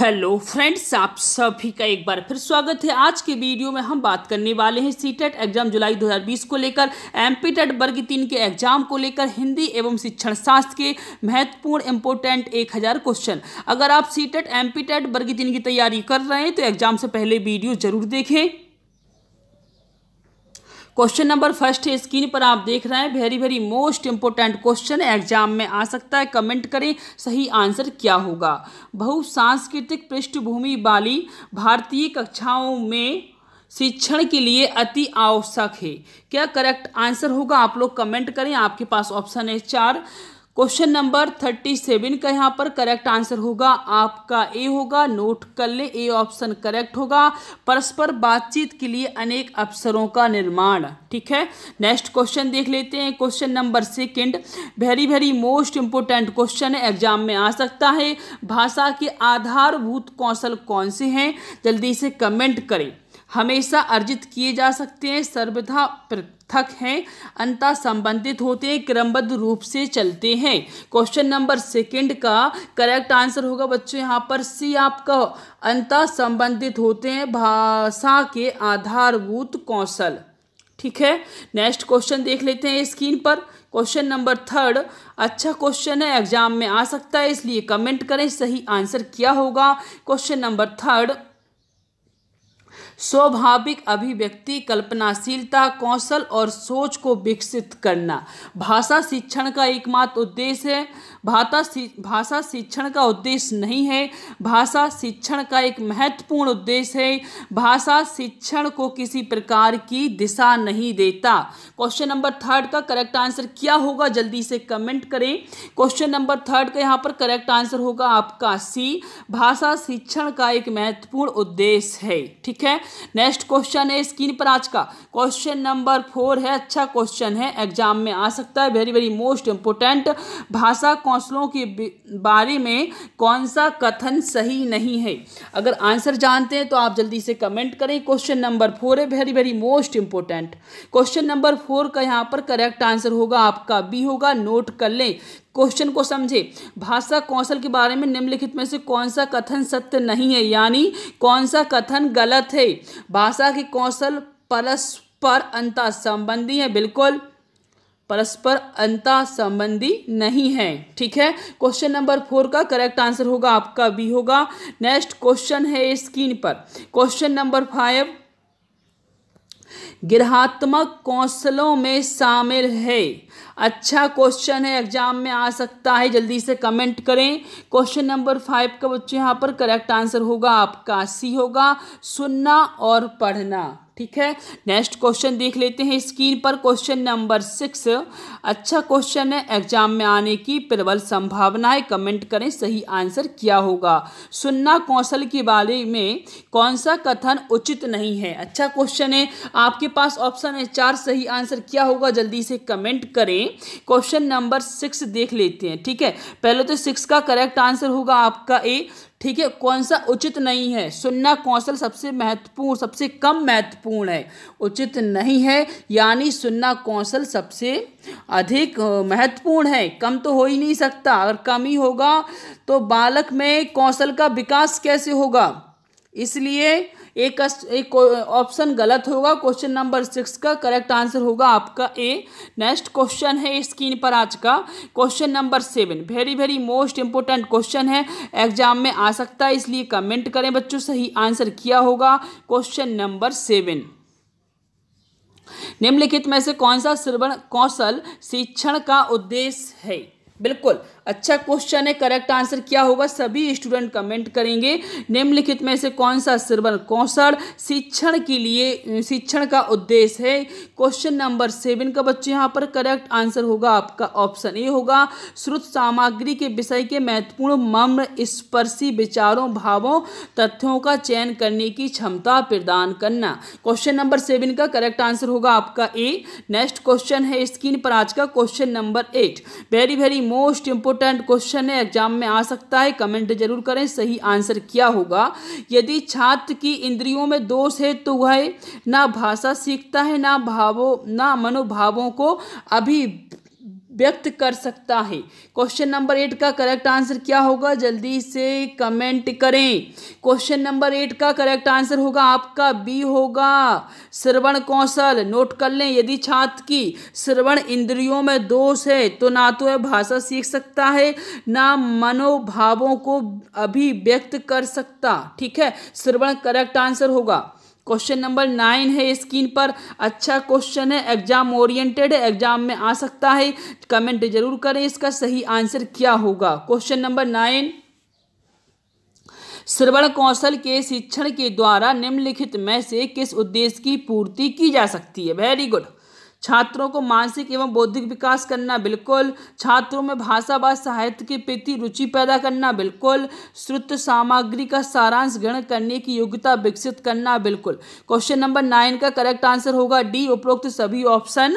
hello friends आप सभी का एक बार फिर स्वागत है आज के वीडियो में हम बात करने वाले हैं सी टेट e एग्जाम जुलाई 2020 को लेकर एम पी टेट वर्ग तीन के एग्जाम को लेकर हिंदी एवं शिक्षण शास्त्र के महत्वपूर्ण इंपोर्टेंट 1000 क्वेश्चन अगर आप C TET e M P TET वर्ग तीन की तैयारी कर रहे हैं तो एग्जाम से पहले वीडियो जरूर देखें क्वेश्चन नंबर फर्स्ट है स्क्रीन पर आप देख रहे हैं very very most important question exam में आ सकता है कमेंट करें सही आंसर क्या होगा सांस्कृतिक पृष्ठभूमि वाली भारतीय कक्षाओं में शिक्षण के लिए अति आवश्यक है क्या करेक्ट आंसर होगा आप लोग कमेंट करें आपके पास ऑप्शन है चार क्वेश्चन नंबर थर्टी सेवन का यहाँ पर करेक्ट आंसर होगा आपका ए होगा नोट कर ले ए ऑप्शन करेक्ट होगा परस्पर बातचीत के लिए अनेक अवसरों का निर्माण ठीक है नेक्स्ट क्वेश्चन देख लेते हैं question number second very very most important question exam में आ सकता है भाषा के आधारभूत कौशल कौन से हैं जल्दी से कमेंट करें हमेशा अर्जित किए जा सकते हैं सर्वथा पृथक हैं अंतः संबंधित होते हैं क्रमबद्ध रूप से चलते हैं क्वेश्चन नंबर सेकंड का करेक्ट आंसर होगा बच्चों यहाँ पर सी आपका अंतः संबंधित होते हैं भाषा के आधारभूत कौशल ठीक है नेक्स्ट क्वेश्चन देख लेते हैं स्क्रीन पर क्वेश्चन नंबर थर्ड अच्छा क्वेश्चन है एग्जाम में आ सकता है इसलिए कमेंट करें सही आंसर क्या होगा क्वेश्चन नंबर थर्ड स्वाभाविक अभिव्यक्ति कल्पनाशीलता कौशल और सोच को विकसित करना भाषा शिक्षण का एकमात्र उद्देश्य है भाषा भाषा शिक्षण का उद्देश्य नहीं है भाषा शिक्षण का एक महत्वपूर्ण उद्देश्य है भाषा शिक्षण को किसी प्रकार की दिशा नहीं देता क्वेश्चन नंबर थर्ड का करेक्ट आंसर क्या होगा जल्दी से कमेंट करें क्वेश्चन नंबर थर्ड का यहाँ पर करेक्ट आंसर होगा आपका सी भाषा शिक्षण का एक महत्वपूर्ण उद्देश्य है ठीक है नेक्स्ट क्वेश्चन है स्क्रीन पर आज का क्वेश्चन नंबर फोर है अच्छा क्वेश्चन है एग्जाम में आ सकता है वेरी वेरी मोस्ट इंपोर्टेंट भाषा कौंसलों के बारे में कौन सा कथन सही नहीं है अगर आंसर जानते हैं तो आप जल्दी से कमेंट करें क्वेश्चन नंबर फोर है very very most important question number four का यहाँ पर करेक्ट आंसर होगा आपका बी होगा नोट कर लें क्वेश्चन को समझे भाषा कौशल के बारे में निम्नलिखित में से कौन सा कथन सत्य नहीं है यानी कौन सा कथन गलत है भाषा के कौशल परस्पर अंतर संबंधी है बिल्कुल परस्पर अंता संबंधी नहीं है ठीक है क्वेश्चन नंबर फोर का करेक्ट आंसर होगा आपका बी होगा नेक्स्ट क्वेश्चन है स्क्रीन पर क्वेश्चन नंबर फाइव गृहात्मक कौशलों में शामिल है अच्छा क्वेश्चन है एग्जाम में आ सकता है जल्दी से कमेंट करें क्वेश्चन नंबर फाइव का बच्चे यहाँ पर करेक्ट आंसर होगा आपका सी होगा सुनना और पढ़ना ठीक है नेक्स्ट क्वेश्चन देख लेते हैं स्क्रीन पर क्वेश्चन नंबर सिक्स अच्छा क्वेश्चन है एग्जाम में आने की प्रबल संभावनाएं कमेंट करें सही आंसर क्या होगा सुन्ना कौशल के बारे में कौन सा कथन उचित नहीं है अच्छा क्वेश्चन है आपके पास ऑप्शन है चार सही आंसर क्या होगा जल्दी से कमेंट करें क्वेश्चन नंबर सिक्स देख लेते हैं ठीक है पहले तो सिक्स का करेक्ट आंसर होगा आपका ए ठीक है कौन सा उचित नहीं है सुनना कौशल सबसे महत्वपूर्ण सबसे कम महत्वपूर्ण है उचित नहीं है यानी सुनना कौशल सबसे अधिक महत्वपूर्ण है कम तो हो ही नहीं सकता अगर कम ही होगा तो बालक में कौशल का विकास कैसे होगा इसलिए एक एक ऑप्शन गलत होगा क्वेश्चन नंबर सिक्स का करेक्ट आंसर होगा आपका ए नेक्स्ट क्वेश्चन है स्क्रीन पर आज का question number seven very very most important question है एग्जाम में आ सकता है इसलिए कमेंट करें बच्चों सही आंसर किया होगा क्वेश्चन नंबर सेवन निम्नलिखित में से कौन सा श्रवण कौशल शिक्षण का उद्देश्य है बिल्कुल अच्छा क्वेश्चन है करेक्ट आंसर क्या होगा सभी स्टूडेंट कमेंट करेंगे निम्नलिखित में से कौन सा सिर्वन कौशल शिक्षण के लिए शिक्षण का उद्देश्य है क्वेश्चन नंबर सेवन का बच्चे यहाँ पर करेक्ट आंसर होगा आपका ऑप्शन ए होगा श्रुत सामग्री के विषय के महत्वपूर्ण मम्र स्पर्शी विचारों भावों तथ्यों का चयन करने की क्षमता प्रदान करना क्वेश्चन नंबर सेवन का करेक्ट आंसर होगा आपका ए नेक्स्ट क्वेश्चन है स्क्रीन पर आज का question number eight very very most important important question है एग्जाम में आ सकता है कमेंट जरूर करें सही आंसर क्या होगा यदि छात्र की इंद्रियों में दोष है तो वह ना भाषा सीखता है ना भावों ना मनोभावों को अभी व्यक्त कर सकता है क्वेश्चन नंबर एट का करेक्ट आंसर क्या होगा जल्दी से कमेंट करें क्वेश्चन नंबर एट का करेक्ट आंसर होगा आपका बी होगा श्रवण कौशल नोट कर लें यदि छात्र की श्रवण इंद्रियों में दोष है तो ना तो वह भाषा सीख सकता है ना मनोभावों को अभिव्यक्त कर सकता ठीक है श्रवण करेक्ट आंसर होगा क्वेश्चन नंबर नाइन है स्क्रीन पर अच्छा क्वेश्चन है एग्जाम ओरिएंटेड है एग्जाम में आ सकता है कमेंट जरूर करें इसका सही आंसर क्या होगा क्वेश्चन नंबर नाइन श्रवण कौशल के शिक्षण के द्वारा निम्नलिखित में से किस उद्देश्य की पूर्ति की जा सकती है वेरी गुड छात्रों को मानसिक एवं बौद्धिक विकास करना बिल्कुल छात्रों में भाषा व साहित्य के प्रति रुचि पैदा करना बिल्कुल श्रुत सामग्री का सारांश ग्रहण करने की योग्यता विकसित करना बिल्कुल क्वेश्चन नंबर नाइन का करेक्ट आंसर होगा डी उपरोक्त सभी ऑप्शन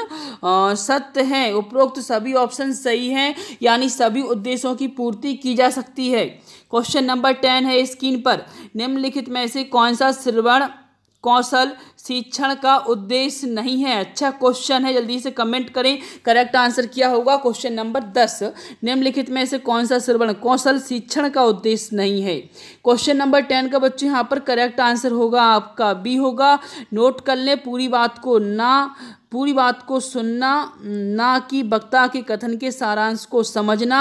सत्य हैं उपरोक्त सभी ऑप्शन सही हैं यानी सभी उद्देश्यों की पूर्ति की जा सकती है क्वेश्चन नंबर टेन है स्क्रीन पर निम्नलिखित में से कौन सा श्रवण कौशल शिक्षण का उद्देश्य नहीं है अच्छा क्वेश्चन है जल्दी से कमेंट करें करेक्ट आंसर क्या होगा क्वेश्चन नंबर दस निम्नलिखित में से कौन सा श्रवण कौशल शिक्षण का उद्देश्य नहीं है क्वेश्चन नंबर टेन का बच्चों यहाँ पर करेक्ट आंसर होगा आपका बी होगा नोट कर लें पूरी बात को ना पूरी बात को सुनना ना कि वक्ता के कथन के सारांश को समझना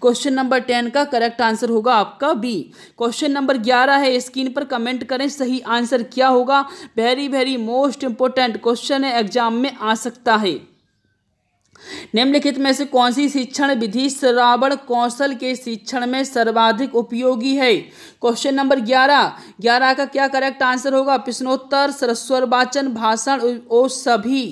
क्वेश्चन नंबर टेन का करेक्ट आंसर होगा आपका बी क्वेश्चन नंबर ग्यारह है स्क्रीन पर कमेंट करें सही आंसर क्या होगा very very most important question है एग्जाम में आ सकता है निम्नलिखित में से कौन सी शिक्षण विधि श्रावण कौशल के शिक्षण में सर्वाधिक उपयोगी है क्वेश्चन नंबर ग्यारह ग्यारह का क्या करेक्ट आंसर होगा प्रश्नोत्तर सरस्वर वाचन भाषण ओ सभी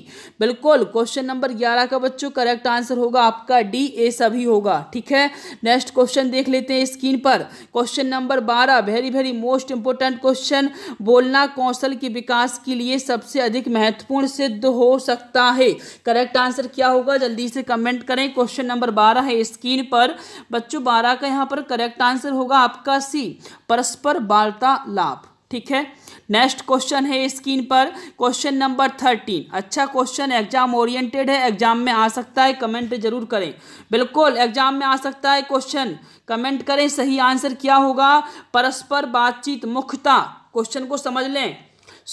बिल्कुल क्वेश्चन नंबर ग्यारह का बच्चों करेक्ट आंसर होगा आपका डी ए सभी होगा ठीक है नेक्स्ट क्वेश्चन देख लेते हैं स्क्रीन पर क्वेश्चन नंबर बारह very very most important question बोलना कौशल के विकास के लिए सबसे अधिक महत्वपूर्ण सिद्ध हो सकता है करेक्ट आंसर क्या होगा जल्दी से कमेंट करें क्वेश्चन नंबर बारह है स्क्रीन पर बच्चों बारह का यहाँ पर करेक्ट आंसर होगा आपका सी परस्पर वार्तालाप ठीक है नेक्स्ट क्वेश्चन है स्क्रीन पर क्वेश्चन नंबर थर्टीन अच्छा क्वेश्चन एग्जाम ओरिएंटेड है एग्जाम में आ सकता है कमेंट जरूर करें बिल्कुल एग्जाम में आ सकता है क्वेश्चन कमेंट करें सही आंसर क्या होगा परस्पर बातचीत मुख्यता क्वेश्चन को समझ लें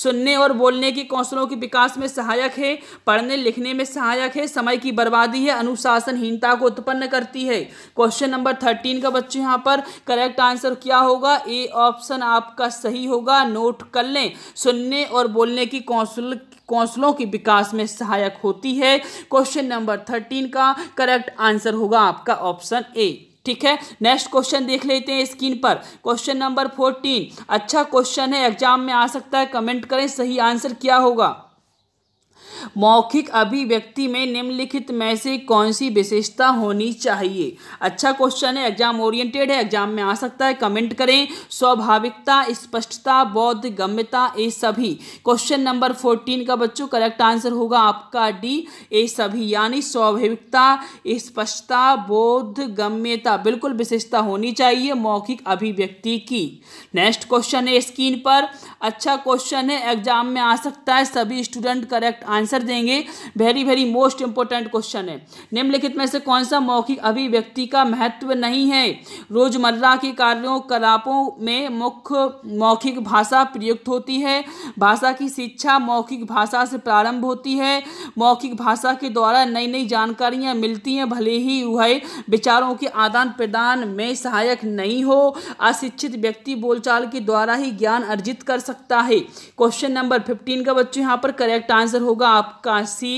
सुनने और बोलने की कौशलों के विकास में सहायक है पढ़ने लिखने में सहायक है समय की बर्बादी है अनुशासनहीनता को उत्पन्न करती है क्वेश्चन नंबर थर्टीन का बच्चे यहाँ पर करेक्ट आंसर क्या होगा ए ऑप्शन आपका सही होगा नोट कर लें सुनने और बोलने की कौशल कौशलों के विकास में सहायक होती है क्वेश्चन नंबर थर्टीन का करेक्ट आंसर होगा आपका ऑप्शन ए ठीक है नेक्स्ट क्वेश्चन देख लेते हैं स्क्रीन पर क्वेश्चन नंबर फोर्टीन अच्छा क्वेश्चन है एग्जाम में आ सकता है कमेंट करें सही आंसर क्या होगा मौखिक अभिव्यक्ति में निम्नलिखित में से कौन सी विशेषता होनी चाहिए अच्छा क्वेश्चन है एग्जाम ओरिएंटेड है एग्जाम में आ सकता है कमेंट करें स्वाभाविकता स्पष्टता बौद्ध गम्यता ये सभी क्वेश्चन नंबर फोर्टीन का बच्चों करेक्ट आंसर होगा आपका डी ये सभी यानी स्वाभाविकता स्पष्टता बौद्ध गम्यता बिल्कुल विशेषता होनी चाहिए मौखिक अभिव्यक्ति की नेक्स्ट क्वेश्चन है स्क्रीन पर अच्छा क्वेश्चन है एग्जाम में आ सकता है सभी स्टूडेंट करेक्ट आंसर आंसर देंगे very very most important question है निम्नलिखित में से कौन सा मौखिक अभिव्यक्ति का महत्व नहीं है रोजमर्रा के कार्यों कलापों में मुख्य मौखिक भाषा प्रयुक्त होती है भाषा की शिक्षा मौखिक भाषा से प्रारंभ होती है मौखिक भाषा के द्वारा नई नई जानकारियाँ मिलती हैं भले ही वह विचारों के आदान प्रदान में सहायक नहीं हो अशिक्षित व्यक्ति बोलचाल के द्वारा ही ज्ञान अर्जित कर सकता है क्वेश्चन नंबर फिफ्टीन का बच्चों यहाँ पर करेक्ट आंसर होगा आप आपका सी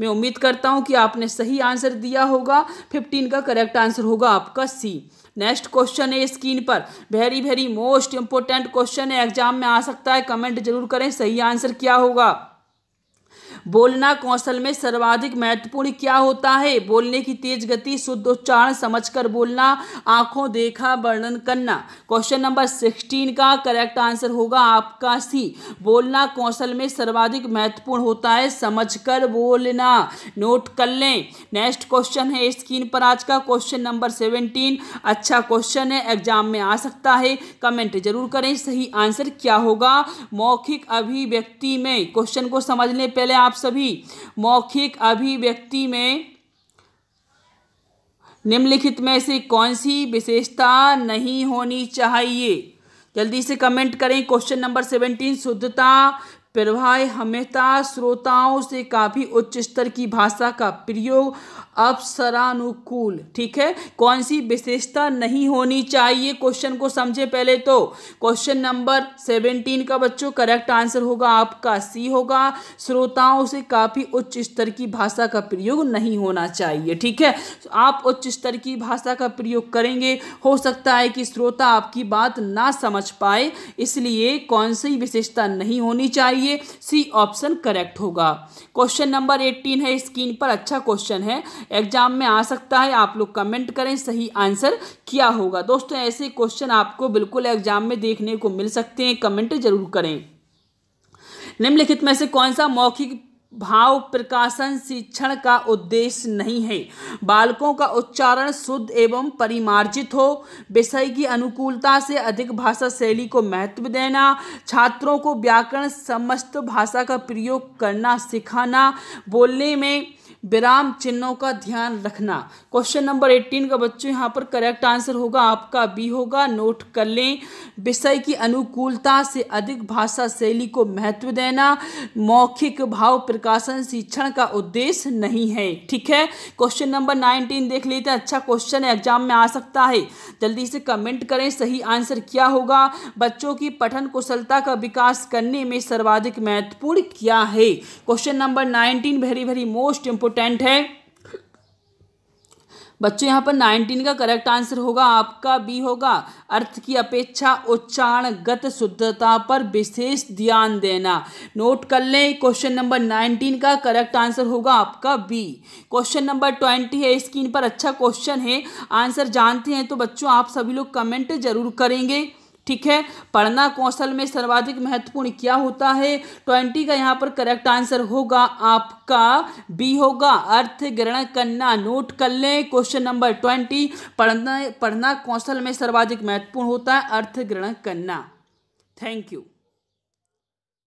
मैं उम्मीद करता हूँ कि आपने सही आंसर दिया होगा फिफ्टीन का करेक्ट आंसर होगा आपका सी नेक्स्ट क्वेश्चन है स्क्रीन पर very very most important question है एग्जाम में आ सकता है कमेंट जरूर करें सही आंसर क्या होगा बोलना कौशल में सर्वाधिक महत्वपूर्ण क्या होता है बोलने की तेज गति शुद्ध उच्चारण समझकर बोलना आंखों देखा वर्णन करना क्वेश्चन नंबर सिक्सटीन का करेक्ट आंसर होगा आपका सी बोलना कौशल में सर्वाधिक महत्वपूर्ण होता है समझकर बोलना नोट कर लें नेक्स्ट क्वेश्चन है स्क्रीन पर आज का क्वेश्चन नंबर सेवेंटीन अच्छा क्वेश्चन है एग्जाम में आ सकता है कमेंट जरूर करें सही आंसर क्या होगा मौखिक अभिव्यक्ति में क्वेश्चन को समझने पहले आप सभी मौखिक अभिव्यक्ति में निम्नलिखित में से कौन सी विशेषता नहीं होनी चाहिए जल्दी से कमेंट करें क्वेश्चन नंबर सेवेंटीन शुद्धता प्रभाय हमेशा श्रोताओं से काफ़ी उच्च स्तर की भाषा का प्रयोग अवसरानुकूल ठीक है कौन सी विशेषता नहीं होनी चाहिए क्वेश्चन को समझे पहले तो क्वेश्चन नंबर सेवेंटीन का बच्चों करेक्ट आंसर होगा आपका सी होगा श्रोताओं से काफ़ी उच्च स्तर की भाषा का प्रयोग नहीं होना चाहिए ठीक है तो आप उच्च स्तर की भाषा का प्रयोग करेंगे हो सकता है कि श्रोता आपकी बात ना समझ पाए इसलिए कौन सी विशेषता नहीं होनी चाहिए बताइए सी ऑप्शन करेक्ट होगा क्वेश्चन नंबर एट्टीन है स्क्रीन पर अच्छा क्वेश्चन है एग्जाम में आ सकता है आप लोग कमेंट करें सही आंसर क्या होगा दोस्तों ऐसे क्वेश्चन आपको बिल्कुल एग्जाम में देखने को मिल सकते हैं कमेंट जरूर करें निम्नलिखित में से कौन सा मौखिक भाव प्रकाशन शिक्षण का उद्देश्य नहीं है बालकों का उच्चारण शुद्ध एवं परिमार्जित हो विषय की अनुकूलता से अधिक भाषा शैली को महत्व देना छात्रों को व्याकरण समस्त भाषा का प्रयोग करना सिखाना बोलने में विराम चिन्हों का ध्यान रखना क्वेश्चन नंबर एट्टीन का बच्चों यहाँ पर करेक्ट आंसर होगा आपका बी होगा नोट कर लें विषय की अनुकूलता से अधिक भाषा शैली को महत्व देना मौखिक भाव प्रकाशन शिक्षण का उद्देश्य नहीं है ठीक है क्वेश्चन नंबर नाइनटीन देख लेते हैं अच्छा क्वेश्चन है एग्जाम में आ सकता है जल्दी से कमेंट करें सही आंसर क्या होगा बच्चों की पठन कुशलता का विकास करने में सर्वाधिक महत्वपूर्ण क्या है question number nineteen very very most important important है बच्चों यहाँ पर नाइनटीन का करेक्ट आंसर होगा आपका बी होगा अर्थ की अपेक्षा गत शुद्धता पर विशेष ध्यान देना नोट कर लें क्वेश्चन नंबर नाइनटीन का करेक्ट आंसर होगा आपका बी क्वेश्चन नंबर ट्वेंटी है स्क्रीन पर अच्छा क्वेश्चन है आंसर जानते हैं तो बच्चों आप सभी लोग कमेंट जरूर करेंगे ठीक है पढ़ना कौशल में सर्वाधिक महत्वपूर्ण क्या होता है ट्वेंटी का यहाँ पर करेक्ट आंसर होगा आपका बी होगा अर्थ ग्रहण करना नोट कर लें क्वेश्चन नंबर ट्वेंटी पढ़ना पढ़ना कौशल में सर्वाधिक महत्वपूर्ण होता है अर्थ ग्रहण करना थैंक यू